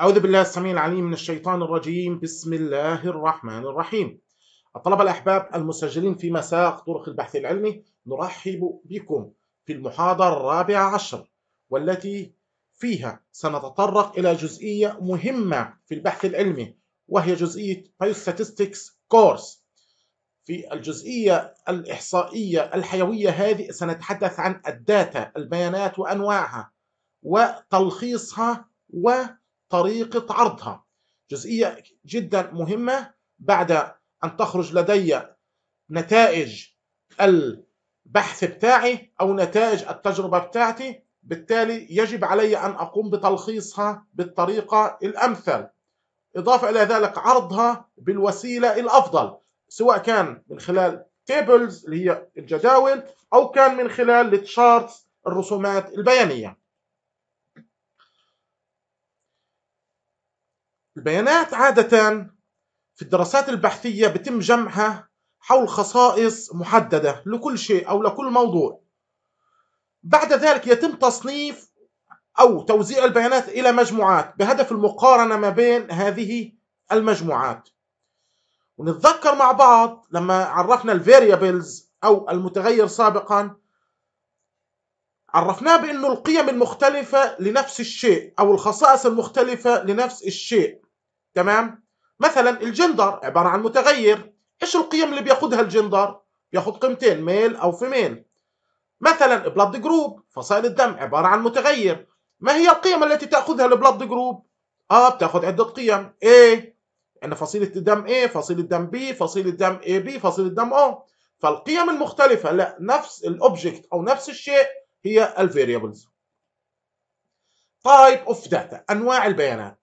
أعوذ بالله السميع العليم من الشيطان الرجيم بسم الله الرحمن الرحيم الطلبة الأحباب المسجلين في مساق طرق البحث العلمي نرحب بكم في المحاضرة الرابعة عشر والتي فيها سنتطرق إلى جزئية مهمة في البحث العلمي وهي جزئية Biostatistics كورس في الجزئية الإحصائية الحيوية هذه سنتحدث عن الداتا البيانات وأنواعها وتلخيصها و طريقة عرضها جزئية جدا مهمة بعد أن تخرج لدي نتائج البحث بتاعي أو نتائج التجربة بتاعتي بالتالي يجب علي أن أقوم بتلخيصها بالطريقة الأمثل إضافة إلى ذلك عرضها بالوسيلة الأفضل سواء كان من خلال تيبلز اللي هي الجداول أو كان من خلال التشارتس الرسومات البيانية البيانات عادة في الدراسات البحثية بتم جمعها حول خصائص محددة لكل شيء أو لكل موضوع بعد ذلك يتم تصنيف أو توزيع البيانات إلى مجموعات بهدف المقارنة ما بين هذه المجموعات ونتذكر مع بعض لما عرفنا الفاريبلز أو المتغير سابقا عرفناه بأنه القيم المختلفة لنفس الشيء أو الخصائص المختلفة لنفس الشيء تمام؟ مثلا الجندر عبارة عن متغير إيش القيم اللي بياخدها الجندر؟ بياخد قيمتين ميل أو فيميل مثلا بلاد جروب فصائل الدم عبارة عن متغير ما هي القيم التي تأخذها البلاد جروب؟ آه بتاخذ عدة قيم A عندنا فصيلة الدم A فصيلة الدم B فصيلة الدم AB فصيلة الدم O فالقيم المختلفة لنفس الأوبجكت أو نفس الشيء هي الفاريبلز تايب اوف داتا انواع البيانات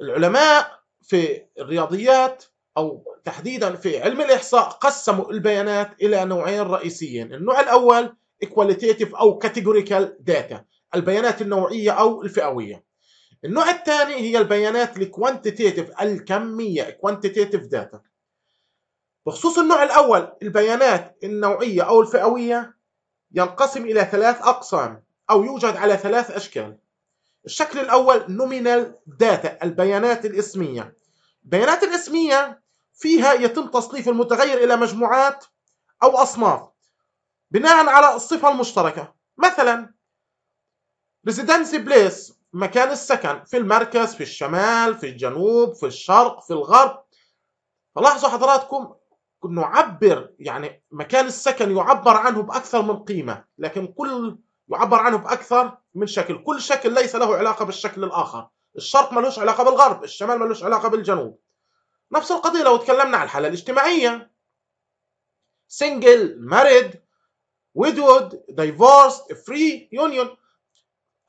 العلماء في الرياضيات او تحديدا في علم الاحصاء قسموا البيانات الى نوعين رئيسيين النوع الاول كواليتاتيف او كاتيجوريكال داتا البيانات النوعيه او الفئويه النوع الثاني هي البيانات الكوانتيتيف الكميه كوانتيتيف داتا بخصوص النوع الاول البيانات النوعيه او الفئويه ينقسم إلى ثلاث أقسام أو يوجد على ثلاث أشكال الشكل الأول nominal data البيانات الاسمية البيانات الاسمية فيها يتم تصنيف المتغير إلى مجموعات أو أصناف بناء على الصفة المشتركة مثلا residency place مكان السكن في المركز في الشمال في الجنوب في الشرق في الغرب فلاحظوا حضراتكم نعبر يعني مكان السكن يعبر عنه بأكثر من قيمة لكن كل يعبر عنه بأكثر من شكل كل شكل ليس له علاقة بالشكل الآخر الشرق ملوش علاقة بالغرب الشمال ملوش علاقة بالجنوب نفس القضية لو تكلمنا عن الحالة الاجتماعية سنجل ماريد ويدود دايفورس فري يونيون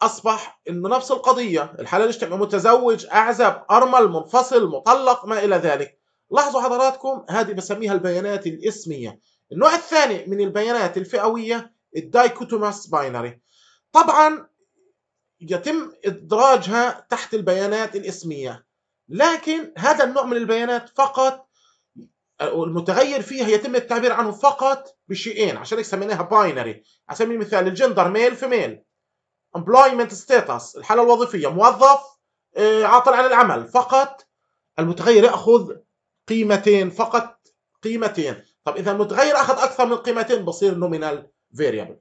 اصبح انه نفس القضيه الحاله الاجتماعيه متزوج اعزب ارمل منفصل مطلق ما الى ذلك لاحظوا حضراتكم هذه بسميها البيانات الاسمية النوع الثاني من البيانات الفئوية الدايكوتوماس باينري طبعا يتم إدراجها تحت البيانات الاسمية لكن هذا النوع من البيانات فقط المتغير فيها يتم التعبير عنه فقط بشيئين عشان هيك سميناها باينري على سبيل المثال الجندر ميل في ميل employment status الحالة الوظيفية موظف آه، عاطل عن العمل فقط المتغير يأخذ قيمتين فقط قيمتين طب اذا المتغير اخذ اكثر من قيمتين بصير نومينال فيريبل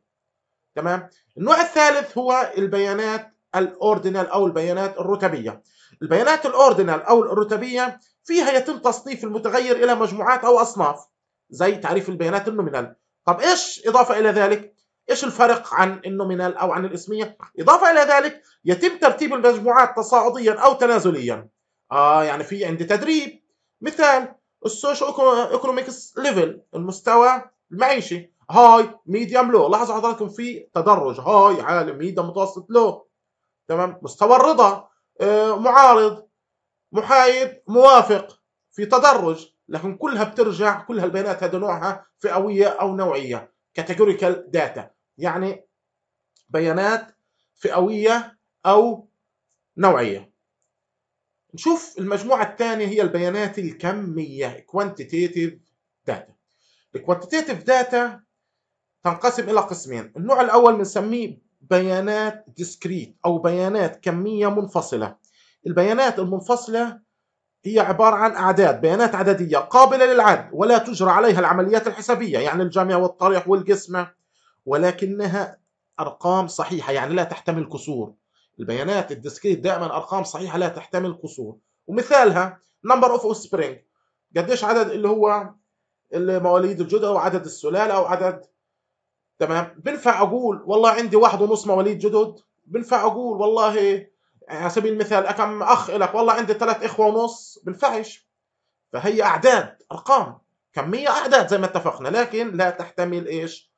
تمام النوع الثالث هو البيانات الاوردينال او البيانات الرتبيه البيانات الاوردينال او الرتبيه فيها يتم تصنيف المتغير الى مجموعات او اصناف زي تعريف البيانات النومينال طب ايش اضافه الى ذلك ايش الفرق عن النومينال او عن الاسميه اضافه الى ذلك يتم ترتيب المجموعات تصاعديا او تنازليا اه يعني في عندي تدريب مثال السوشيو ايكونوميكس ليفل المستوى المعيشي هاي ميديوم لو لاحظوا حضراتكم في تدرج هاي عالي ميديوم متوسط لو تمام مستوى الرضا آه، معارض محايد موافق في تدرج لكن كلها بترجع كل هالبيانات هذا نوعها فئويه او نوعيه كاتيجوريكال داتا يعني بيانات فئويه او نوعيه نشوف المجموعة الثانية هي البيانات الكمية quantitative data الكوانتيتيف داتا تنقسم إلى قسمين النوع الأول بنسميه بيانات ديسكريت أو بيانات كمية منفصلة البيانات المنفصلة هي عبارة عن أعداد بيانات عددية قابلة للعد ولا تجرى عليها العمليات الحسابية يعني الجمع والطرح والقسمة ولكنها أرقام صحيحة يعني لا تحتمل كسور البيانات الديسكريت دائما ارقام صحيحه لا تحتمل قصور ومثالها نمبر اوف سبرينج قديش عدد اللي هو المواليد الجدد او عدد السلاله او عدد تمام بنفع اقول والله عندي واحد ونص مواليد جدد بنفع اقول والله على سبيل المثال كم اخ لك والله عندي ثلاث اخوه ونص بنفعش فهي اعداد ارقام كميه اعداد زي ما اتفقنا لكن لا تحتمل ايش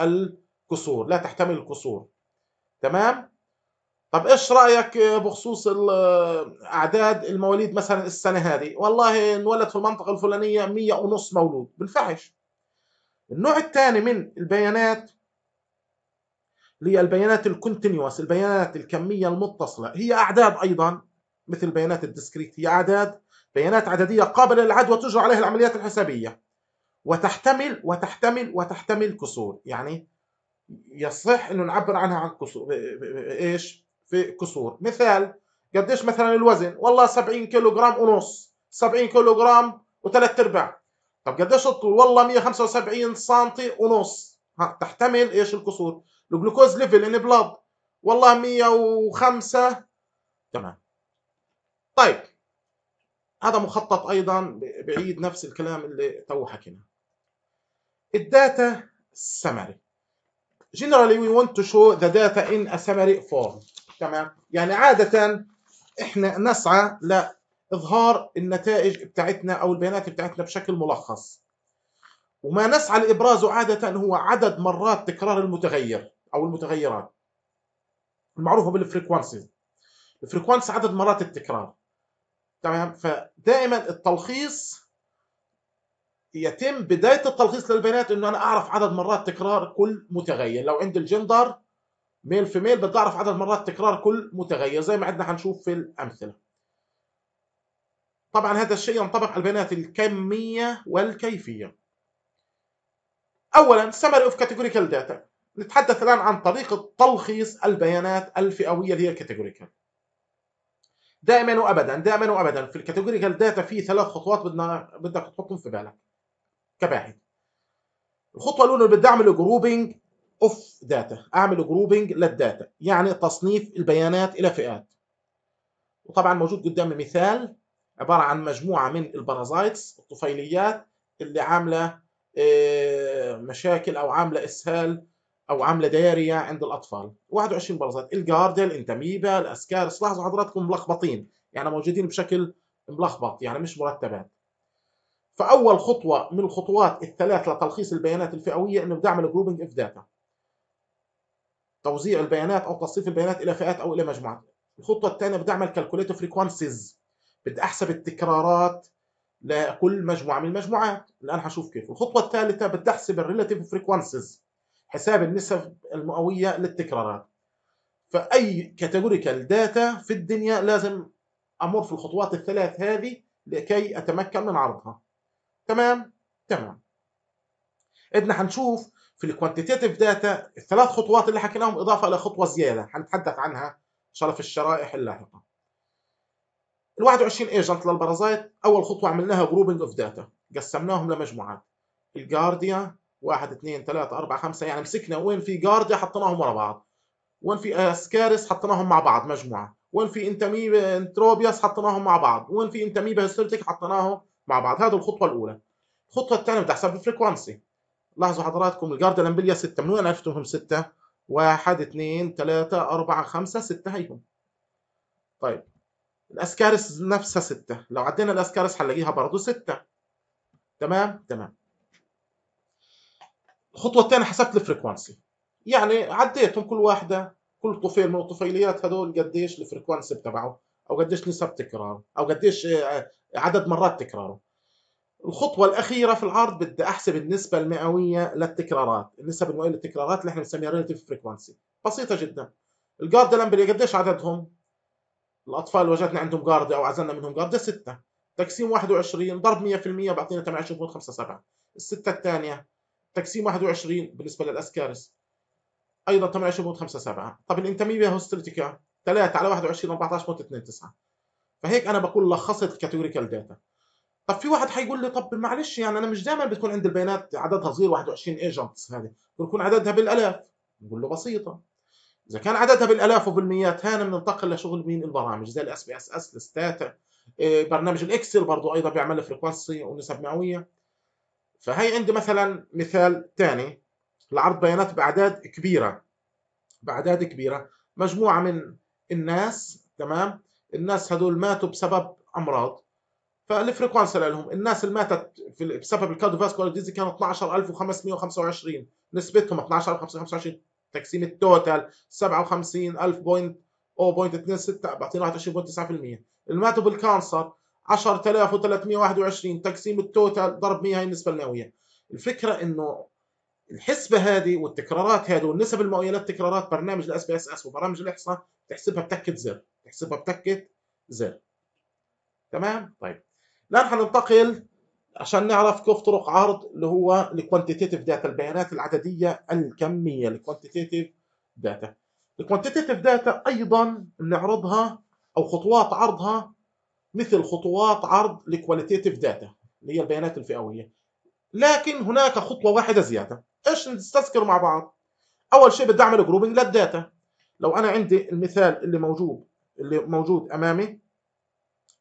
القصور لا تحتمل القصور تمام طب ايش رايك بخصوص اعداد المواليد مثلا السنه هذه والله انولد في المنطقه الفلانيه 100 ونص مولود بالفحش. النوع الثاني من البيانات اللي هي البيانات الكونتينيوس البيانات الكميه المتصله هي اعداد ايضا مثل بيانات الديسكريت هي اعداد بيانات عدديه قابله للعد وتجرى عليها العمليات الحسابيه وتحتمل وتحتمل وتحتمل كسور يعني يصح انه نعبر عنها عن كسور ايش في كسور مثال قديش مثلا الوزن والله 70 كيلو جرام ونص 70 كيلو جرام وثلاث ارباع طب قديش الطول والله 175 سنتي ونص ها تحتمل ايش الكسور الجلوكوز ليفل ان بلاد والله 105 تمام طيب هذا مخطط ايضا بعيد نفس الكلام اللي تو حكيناه الداتا summary generally we want to show the data in a summary form تمام يعني عادة احنا نسعى لإظهار النتائج بتاعتنا أو البيانات بتاعتنا بشكل ملخص وما نسعى لإبرازه عادة هو عدد مرات تكرار المتغير أو المتغيرات المعروفة بالفريكوانسي الفريكوانسي عدد مرات التكرار تمام فدائما التلخيص يتم بداية التلخيص للبيانات انه انا اعرف عدد مرات تكرار كل متغير لو عندي الجندر ميل في ميل بتعرف عدد مرات تكرار كل متغير زي ما عندنا هنشوف في الأمثلة طبعا هذا الشيء ينطبق على البيانات الكمية والكيفية أولا سمري اوف كاتيجوريكال داتا نتحدث الآن عن طريقة تلخيص البيانات الفئوية اللي هي الكاتيجوريكال دائما وابدا دائما وابدا في الكاتيجوريكال داتا في ثلاث خطوات بدنا بدك تحطهم في بالك كباحث الخطوه الاولى اللي اعمل جروبنج اوف داتا اعمل جروبنج للداتا يعني تصنيف البيانات الى فئات وطبعا موجود قدامي مثال عباره عن مجموعه من البارازايتس الطفيليات اللي عامله آه، مشاكل او عامله اسهال او عامله دايريا عند الاطفال 21 بارازايت الجاردل انتاميبا الاسكارس لاحظوا حضراتكم ملخبطين يعني موجودين بشكل ملخبط يعني مش مرتبات فاول خطوه من الخطوات الثلاث لتلخيص البيانات الفئويه انه بدي اعمل جروبنج اف داتا توزيع البيانات او تصنيف البيانات الى فئات او الى مجموعات الخطوه الثانيه بدي اعمل كالكوليت فريكوانسيز بدي احسب التكرارات لكل مجموعه من المجموعات الان حشوف كيف الخطوه الثالثه بدي احسب الريلاتيف فريكوانسيز حساب النسب المئويه للتكرارات فاي كاتيجوريكال داتا في الدنيا لازم امر في الخطوات الثلاث هذه لكي اتمكن من عرضها تمام تمام ادنا حنشوف في الكوانتيتيف داتا الثلاث خطوات اللي حكيناهم اضافه الى خطوه زياده حنتحدث عنها ان شاء الله في الشرائح اللاحقه. ال 21 ايجنت للبرازايت اول خطوه عملناها جروبنج اوف داتا قسمناهم لمجموعات الجارديا 1 2 3 4 5 يعني مسكنا وين في جارديا حطيناهم ورا بعض وين في اسكاريس حطيناهم مع بعض مجموعه وين في انتاميبا انتروبياس حطيناهم مع بعض وين في انتاميبا هيستوريتيك حطيناهم مع بعض هذه الخطوه الاولى الخطوه الثانيه بتحسب احسب الفريكونسي لاحظوا حضراتكم الجارد الامبليا 6 من وين عرفتوا انهم 6 1 2 3 4 5 6 هيهم طيب الاسكارس نفسها 6 لو عدينا الاسكارس هنلاقيها برضه 6 تمام تمام الخطوه الثانيه حسبت الفريكوانسي يعني عديتهم كل واحده كل طفيل من الطفيليات هذول قديش الفريكوانسي تبعه او قديش نسب تكراره او قديش آه، عدد مرات تكراره الخطوة الأخيرة في العرض بدي أحسب النسبة المئوية للتكرارات، النسب المئوية للتكرارات اللي احنا بنسميها ريلاتيف فريكونسي، بسيطة جدا. الجارد لامبري قديش عددهم؟ الأطفال اللي وجدنا عندهم جاردة أو عزلنا منهم جاردة ستة، تقسيم 21 ضرب 100% بيعطينا 28.57، الستة الثانية تقسيم 21 بالنسبة للأسكارس أيضا 28.57، طب الانتمية هوستريتيكا 3 على 21 14.29 فهيك أنا بقول لخصت الكاتيجوريكال داتا. طب في واحد حيقول لي طب معلش يعني انا مش دائما بتكون عند البيانات عددها صغير 21 ايجنتس هذه بتكون عددها بالالاف نقول له بسيطه اذا كان عددها بالالاف وبالمئات هنا بننتقل لشغل مين البرامج زي الاس بي اس اس الستاتا برنامج الاكسل برضه ايضا بيعمل فريكونسي ونسب مئويه فهي عندي مثلا مثال ثاني لعرض بيانات باعداد كبيره باعداد كبيره مجموعه من الناس تمام الناس هذول ماتوا بسبب امراض فالفريكونس لهم الناس اللي ماتت في بسبب الكارديوفاسكولار ديزي كانوا 12525 نسبتهم 12525 تقسيم التوتال 57000 بوينت او بوينت 26 بعطينا 21.9% اللي ماتوا بالكانسر 10321 تقسيم التوتال ضرب 100 هي النسبه المئويه الفكره انه الحسبه هذه والتكرارات هذه والنسب المئويه للتكرارات برنامج الاس بي اس اس وبرامج الاحصاء تحسبها بتكه زر تحسبها بتكه زر تمام طيب الان حننتقل عشان نعرف كيف طرق عرض اللي هو الكوانتيتيف داتا البيانات العدديه الكميه الكوانتيتيف داتا الكوانتيتيف داتا ايضا بنعرضها او خطوات عرضها مثل خطوات عرض الكواليتيف داتا اللي هي البيانات الفئويه لكن هناك خطوه واحده زياده ايش نستذكر مع بعض اول شيء بدي اعمل جروبنج للداتا لو انا عندي المثال اللي موجود اللي موجود امامي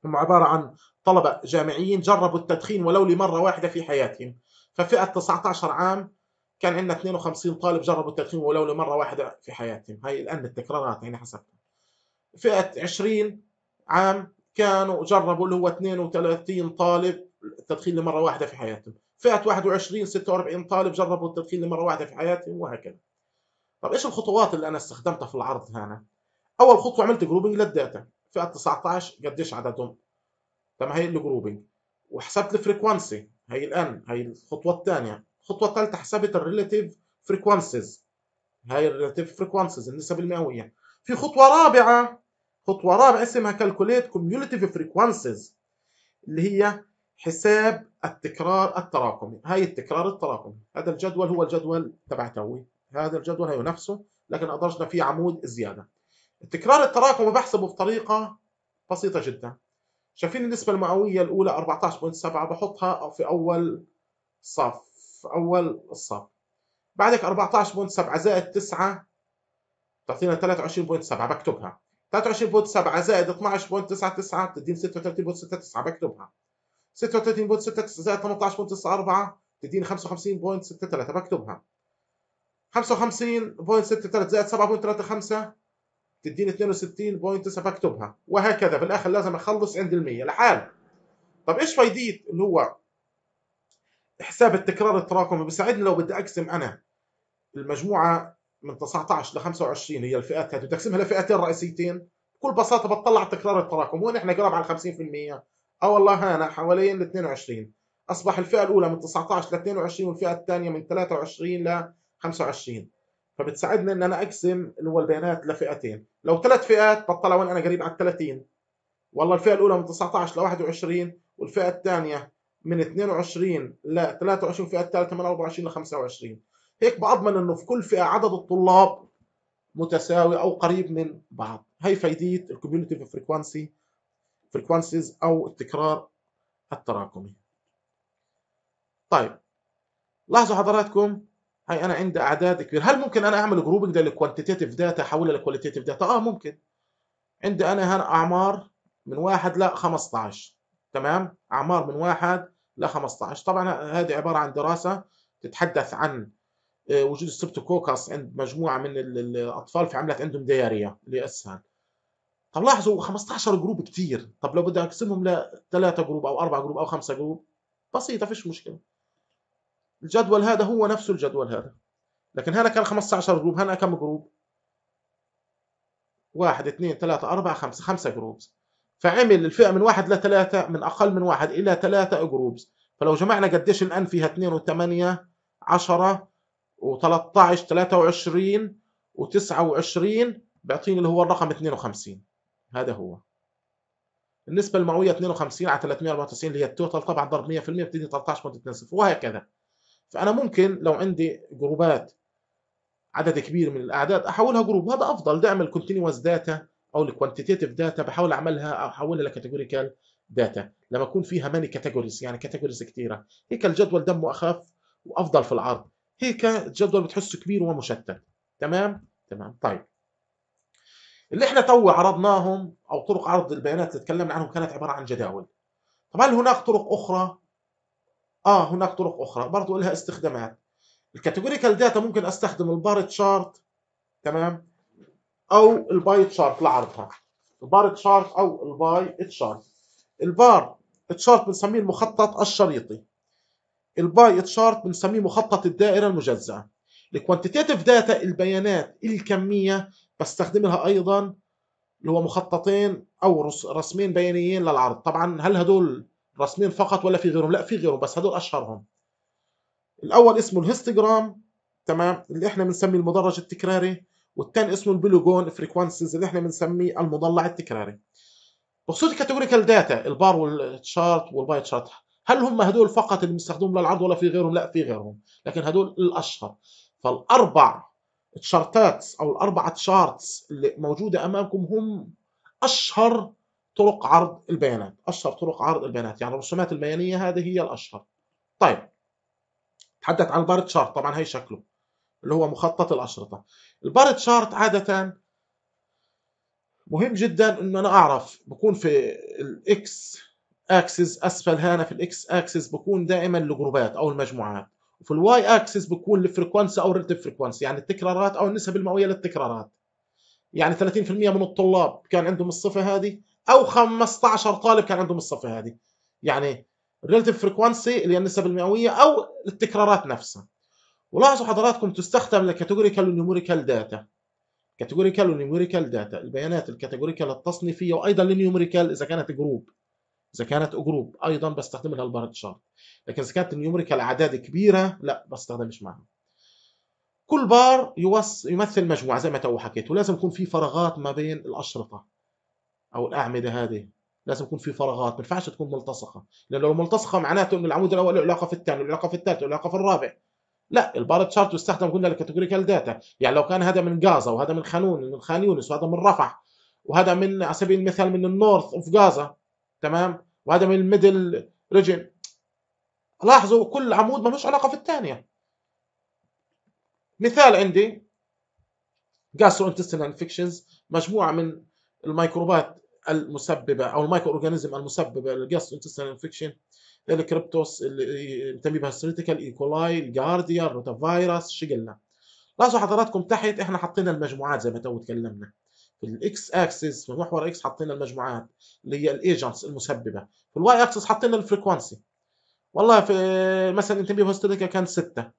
هم عبارة عن طلبة جامعيين جربوا التدخين ولو لمرة واحدة في حياتهم ففئة 19 عام كان عندنا 52 طالب جربوا التدخين ولو لمرة واحدة في حياتهم هاي الآن التكرارات هنا يعني حسبتها فئة 20 عام كانوا جربوا اللي هو 32 طالب التدخين لمرة واحدة في حياتهم فئة 21 46 طالب جربوا التدخين لمرة واحدة في حياتهم وهكذا طب ايش الخطوات اللي انا استخدمتها في العرض هنا؟ اول خطوه عملت جروبنج للداتا فئه 19 قديش عددهم تمام هي الجروبنج وحسبت الفريكونسي هي الان هي الخطوه الثانيه الخطوه الثالثه حسبت الريلاتيف فريكونسيز هاي الريلاتيف فريكونسيز النسب المئويه في خطوه رابعه خطوه رابعه اسمها كالكوليت كوميونيتيف فريكونسيز اللي هي حساب التكرار التراكمي هاي التكرار التراكمي هذا الجدول هو الجدول تبع توي هذا الجدول هي نفسه لكن ادرجنا فيه عمود زياده التكرار التراكمي بحسبه بطريقة بسيطة جدا شايفين النسبة المئوية الأولى 14.7 بحطها في أول صف في أول الصف بعدك 14.7 زائد 9 تعطينا 23.7 بكتبها 23.7 زائد 12.99 بتديني 36.69 بكتبها 36.69 زائد 18.94 تديني 55.63 بكتبها 55.63 زائد 7.35 تديني 62.9 فاكتبها وهكذا في الاخر لازم اخلص عند ال 100 لحال طب ايش فايديه اللي هو حساب التكرار التراكمي بيساعدني لو بدي اقسم انا المجموعه من 19 ل 25 هي الفئات هذه بدي اقسمها لفئتين رئيسيتين بكل بساطه بتطلع على التكرار التراكمي وين احنا قراب على 50% اه والله هانا حوالين ال 22 اصبح الفئه الاولى من 19 ل 22 والفئه الثانيه من 23 ل 25 فبتساعدني ان انا اقسم اللي هو البيانات لفئتين لو ثلاث فئات بطلع وين انا قريب على ال 30 والله الفئه الاولى من 19 ل 21 والفئه الثانيه من 22 ل 23 والفئه الثالثه من 24 ل 25 هيك بضمن انه في كل فئه عدد الطلاب متساوي او قريب من بعض هي فايديه الكوميونيتيف فريكوانسي فريكوانسيز او التكرار التراكمي طيب لاحظوا حضراتكم هاي انا عندي اعداد كبير هل ممكن انا اعمل جروبنج ده للكوانتيتيف داتا احولها لكواليتيتيف داتا اه ممكن عندي انا هنا اعمار من واحد ل 15 تمام اعمار من واحد ل 15 طبعا هذه عباره عن دراسه تتحدث عن آه، وجود السبتوكوكس عند مجموعه من الاطفال في عملت عندهم دياريا لاسهال طب لاحظوا 15 جروب كثير طب لو بدي اقسمهم لثلاثه جروب او اربع جروب او خمسه جروب بسيطه فيش مشكله الجدول هذا هو نفسه الجدول هذا لكن هنا كان 15 جروب هنا كم جروب واحد اثنين ثلاثة أربعة خمسة خمسة جروبز فعمل الفئة من واحد لثلاثة من أقل من واحد إلى ثلاثة جروبز فلو جمعنا قديش الآن فيها اثنين وثمانية عشرة و13 23 و29 بيعطيني اللي هو الرقم 52 هذا هو النسبة المئوية 52 على 394 اللي هي التوتال طبعا ضرب 100% بتدي 13.2 وهكذا فانا ممكن لو عندي جروبات عدد كبير من الاعداد احولها جروب هذا افضل ده اعمل كونتينوس داتا او الكوانتيتيف داتا بحاول اعملها او احولها لكاتيجوريكال داتا لما يكون فيها ماني كاتيجوريز يعني كاتيجوريز كثيره هيك الجدول دمه اخف وافضل في العرض هيك الجدول بتحسه كبير ومشتت تمام تمام طيب اللي احنا تو عرضناهم او طرق عرض البيانات اللي تكلمنا عنهم كانت عباره عن جداول طب هل هناك طرق اخرى اه هناك طرق اخرى برضه لها استخدامات الكاتيجوريكال داتا ممكن استخدم البار تشارت تمام او الباي تشارت لعرضها البار تشارت او الباي تشارت البار تشارت بنسميه المخطط الشريطي الباي تشارت بنسميه مخطط الدائره المجزاه الكوانتيتيف داتا البيانات الكميه بستخدم لها ايضا اللي هو مخططين او رسمين بيانيين للعرض طبعا هل هدول رسمين فقط ولا في غيرهم لا في غيرهم بس هدول اشهرهم الاول اسمه الهيستوجرام تمام اللي احنا بنسميه المدرج التكراري والثاني اسمه البلوجون فريكوانسيز اللي احنا بنسميه المضلع التكراري بخصوص الكاتيجوريكال داتا البار والتشارت والباي تشارت هل هم هدول فقط اللي بنستخدمهم للعرض ولا في غيرهم؟ لا في غيرهم، لكن هدول الاشهر. فالاربع تشارتات او الاربع تشارتس اللي موجوده امامكم هم اشهر طرق عرض البيانات اشهر طرق عرض البيانات يعني الرسومات البيانيه هذه هي الاشهر طيب تحدث عن البار تشارت طبعا هي شكله اللي هو مخطط الاشرطه البار تشارت عاده مهم جدا انه انا اعرف بكون في الاكس اكسس اسفل هنا في الاكس اكسس بكون دائما الجروبات او المجموعات وفي الواي اكسس بكون الفريكونسي او الريلتيف فريكونسي يعني التكرارات او النسب المئويه للتكرارات يعني 30% من الطلاب كان عندهم الصفه هذه او 15 طالب كان عندهم الصفه هذه يعني الريلاتيف فريكوانسي اللي هي النسب المئويه او التكرارات نفسها ولاحظوا حضراتكم تستخدم للكاتيجوريكال والنيوميريكال داتا كاتيجوريكال والنيوميريكال داتا البيانات الكاتيجوريكال التصنيفيه وايضا النيوميريكال اذا كانت جروب اذا كانت جروب ايضا بستخدم لها البار شارت لكن اذا كانت النيوميريكال اعداد كبيره لا بستخدمش معها كل بار يمثل مجموعه زي ما تو حكيت ولازم يكون في فراغات ما بين الاشرطه او الاعمده هذه لازم يكون في فراغات ما ينفعش تكون ملتصقه لان لو ملتصقه معناته ان العمود الاول له علاقه في الثاني له علاقه في الثالث له علاقه في الرابع لا البار تشارت يستخدم قلنا لكاتيجوريكال داتا يعني لو كان هذا من غازا وهذا من خانون من خان يونس وهذا من رفح وهذا من على سبيل المثال من النورث اوف غازا تمام وهذا من الميدل ريجن لاحظوا كل عمود ملوش علاقه في الثانيه مثال عندي gastrointestinal infections مجموعه من الميكروبات المسببه او المايكرو اورجانيزم المسببه للجاست انتستين انفكشن الكريبتوس اللي ينتمي بها السيريتيكال ايكولاي الجارديا الروتا فيروس لاحظوا حضراتكم تحت احنا حطينا المجموعات زي ما تو تكلمنا في الاكس اكسس في محور اكس حطينا المجموعات اللي هي الايجنتس المسببه في الواي اكسس حطينا الفريكوانسي والله في مثلا انتمي بها كان سته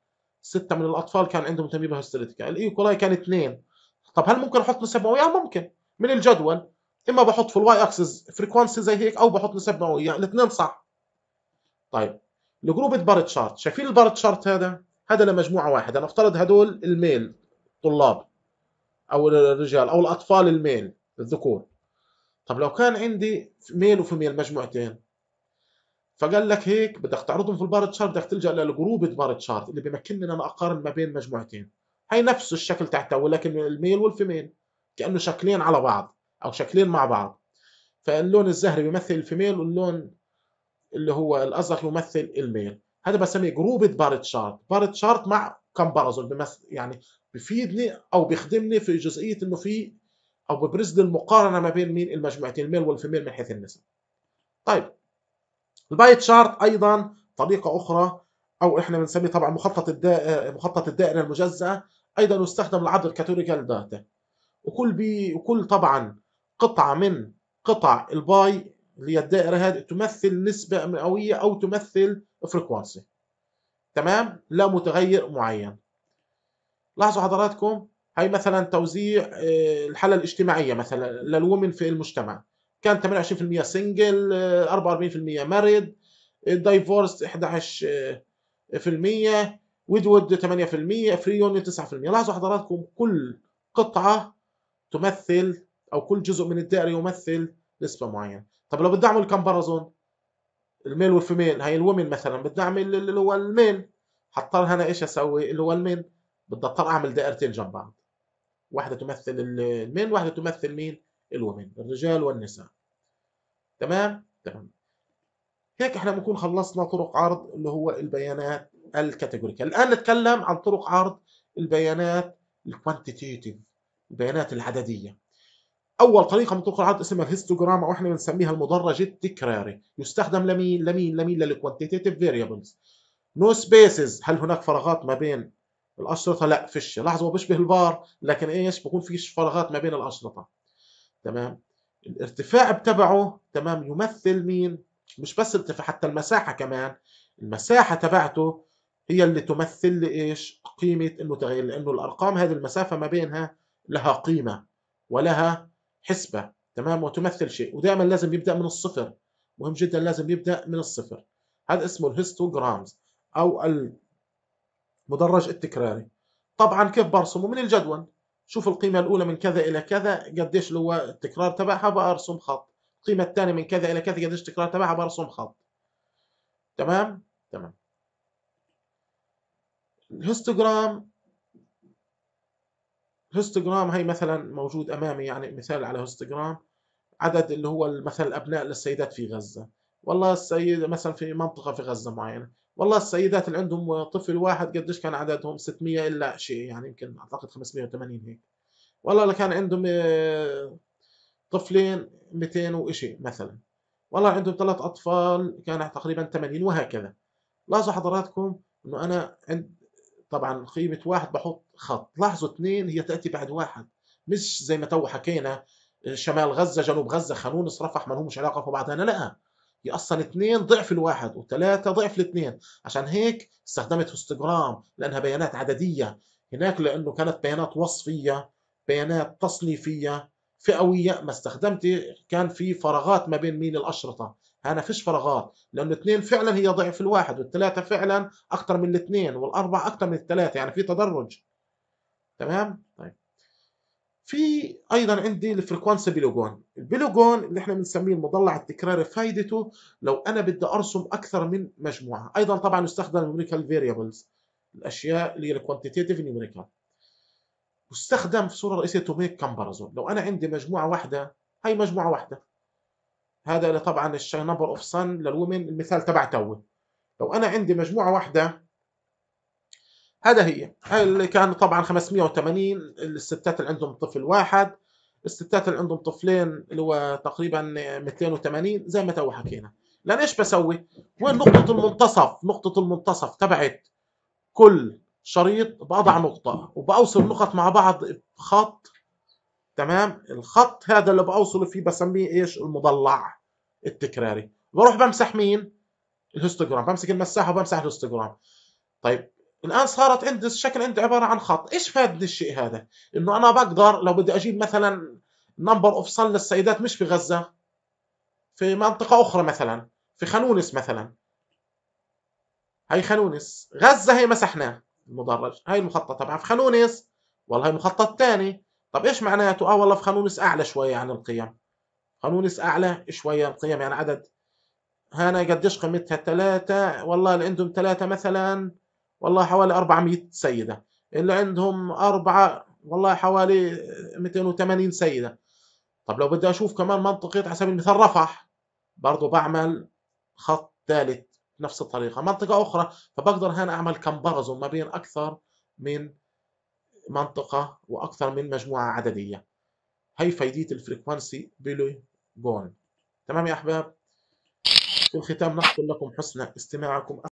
سته من الاطفال كان عندهم تنبيه بها الايكولاي كان اثنين طب هل ممكن احط نسب مئويه ممكن من الجدول اما بحط في الواي اكسس فريكوانسي زي هيك او بحط نسب مئوية يعني الاثنين صح طيب الجروب بار تشارت شايفين البار تشارت هذا هذا لمجموعه واحده نفترض هدول الميل طلاب او الرجال او الاطفال الميل الذكور طب لو كان عندي ميل وفيميل مجموعتين فقال لك هيك بدك تعرضهم في البار تشارت بدك تلجا للجروب بار تشارت اللي بيمكنني ان انا اقارن ما بين مجموعتين هي نفس الشكل تحتها ولكن الميل والفيميل كانه شكلين على بعض او شكلين مع بعض فاللون الزهري بيمثل الفيميل واللون اللي هو الازرق يمثل الميل هذا بسميه جروب بارت شارت بارت شارت مع كم بمثل يعني بفيدني او بيخدمني في جزئيه انه في او ببرز لي المقارنه ما بين مين المجموعتين الميل والفيميل من حيث النسب طيب الباي تشارت ايضا طريقه اخرى او احنا بنسميه طبعا مخطط الدائره مخطط الدائره المجزاه ايضا يستخدم لعرض الكاتوريكال داتا وكل بي وكل طبعا قطعة من قطع الباي اللي هي الدائرة هذه تمثل نسبة مئوية أو تمثل فريكوانسي تمام لا متغير معين لاحظوا حضراتكم هي مثلا توزيع آه، الحالة الاجتماعية مثلا للومن في المجتمع كان 28% سنجل 44% ماريد دايفورس 11% ويدود 8% فري 9% لاحظوا حضراتكم كل قطعة تمثل او كل جزء من الدائره يمثل نسبه معينه طب لو بدي اعمل كمبارزون الميل والفيميل هي الومن مثلا بدي اعمل اللي هو الميل هضطر هنا ايش اسوي اللي هو الميل بدي اضطر اعمل دائرتين جنب بعض واحده تمثل الميل واحده تمثل مين الومن الرجال والنساء تمام تمام هيك احنا بنكون خلصنا طرق عرض اللي هو البيانات الكاتيجوريكال الان نتكلم عن طرق عرض البيانات الكوانتيتيف البيانات العدديه اول طريقه من طرق العرض اسمها الهيستوجرام او احنا بنسميها المدرج التكراري يستخدم لمين لمين لمين للكوانتيتيف فاريبلز نو سبيسز هل هناك فراغات ما بين الاشرطه لا فيش لاحظوا بيشبه البار لكن ايش بكون فيش فراغات ما بين الاشرطه تمام الارتفاع بتبعه تمام يمثل مين مش بس ارتفاع حتى المساحه كمان المساحه تبعته هي اللي تمثل لي ايش قيمه انه تغير لانه الارقام هذه المسافه ما بينها لها قيمه ولها حسبة تمام وتمثل شيء ودائما لازم يبدأ من الصفر مهم جدا لازم يبدأ من الصفر هذا اسمه الهيستوغرامز أو المدرج التكراري طبعا كيف برسمه من الجدول شوف القيمة الأولى من كذا إلى كذا قديش اللي هو التكرار تبعها برسم خط القيمة الثانية من كذا إلى كذا قديش التكرار تبعها برسم خط تمام تمام الهيستوغرام هيستوغرام هي مثلا موجود امامي يعني مثال على هيستوغرام عدد اللي هو مثلا الابناء للسيدات في غزه والله السيد مثلا في منطقه في غزه معينه والله السيدات اللي عندهم طفل واحد قديش كان عددهم 600 الا شيء يعني يمكن اعتقد 580 هيك والله اللي كان عندهم آه، طفلين 200 وشيء مثلا والله عندهم ثلاث اطفال كان تقريبا 80 وهكذا لاحظوا حضراتكم انه انا عند طبعا قيمة واحد بحط خط لاحظوا اثنين هي تأتي بعد واحد مش زي ما تو حكينا آه، شمال غزة جنوب غزة خانونس رفح ما لهمش علاقة في بعض لا هي اصلا اثنين ضعف الواحد وثلاثة ضعف الاثنين عشان هيك استخدمت هستجرام لأنها بيانات عددية هناك لأنه كانت بيانات وصفية بيانات تصنيفية فئوية ما استخدمت كان في فراغات ما بين مين الأشرطة انا فيش فراغات لانه اثنين فعلا هي ضعف الواحد والثلاثه فعلا اكثر من الاثنين والاربعه اكثر من الثلاثه يعني في تدرج تمام طيب في ايضا عندي الفريكوانسي بيلوجون البيلوجون اللي احنا بنسميه المضلع التكراري فائدته لو انا بدي ارسم اكثر من مجموعه ايضا طبعا يستخدم النيوميريكال فيريبلز الاشياء اللي هي الكوانتيتيف نيوميريكال واستخدم في صوره رئيسيه تو ميك كمبارزون لو انا عندي مجموعه واحده هي مجموعه واحده هذا طبعا نمبر اوف سن للومن المثال تبع توي لو انا عندي مجموعه واحده هذا هي اللي كان طبعا 580 الستات اللي عندهم طفل واحد الستات اللي عندهم طفلين اللي هو تقريبا 280 زي ما تو حكينا لان ايش بسوي وين نقطه المنتصف نقطه المنتصف تبعت كل شريط بضع نقطه وبأوصل نقط مع بعض بخط تمام الخط هذا اللي بأوصله فيه بسميه ايش المضلع التكراري بروح بمسح مين الهستوجرام بمسك المساحه وبمسح الهستوجرام طيب الان صارت عندي الشكل عندي عباره عن خط ايش فادني الشيء هذا انه انا بقدر لو بدي اجيب مثلا نمبر اوف صن للسيدات مش في غزه في منطقه اخرى مثلا في خانونس مثلا هي خانونس غزه هي مسحناه المدرج هاي المخطط طبعا في خانونس والله مخطط ثاني طب ايش معناته اه والله في خانونس اعلى شويه عن القيم هنونس اعلى شويه القيم يعني عدد هنا قديش قيمتها ثلاثة والله اللي عندهم ثلاثة مثلا والله حوالي 400 سيدة اللي عندهم أربعة والله حوالي 280 سيدة طب لو بدي أشوف كمان منطقة على سبيل المثال رفح برضه بعمل خط ثالث نفس الطريقة منطقة أخرى فبقدر هنا أعمل كمبرزون ما بين أكثر من منطقة وأكثر من مجموعة عددية هاي فايدية الفريكوانسي بيلوجون تمام يا أحباب في الختام نحصل لكم حسن استماعكم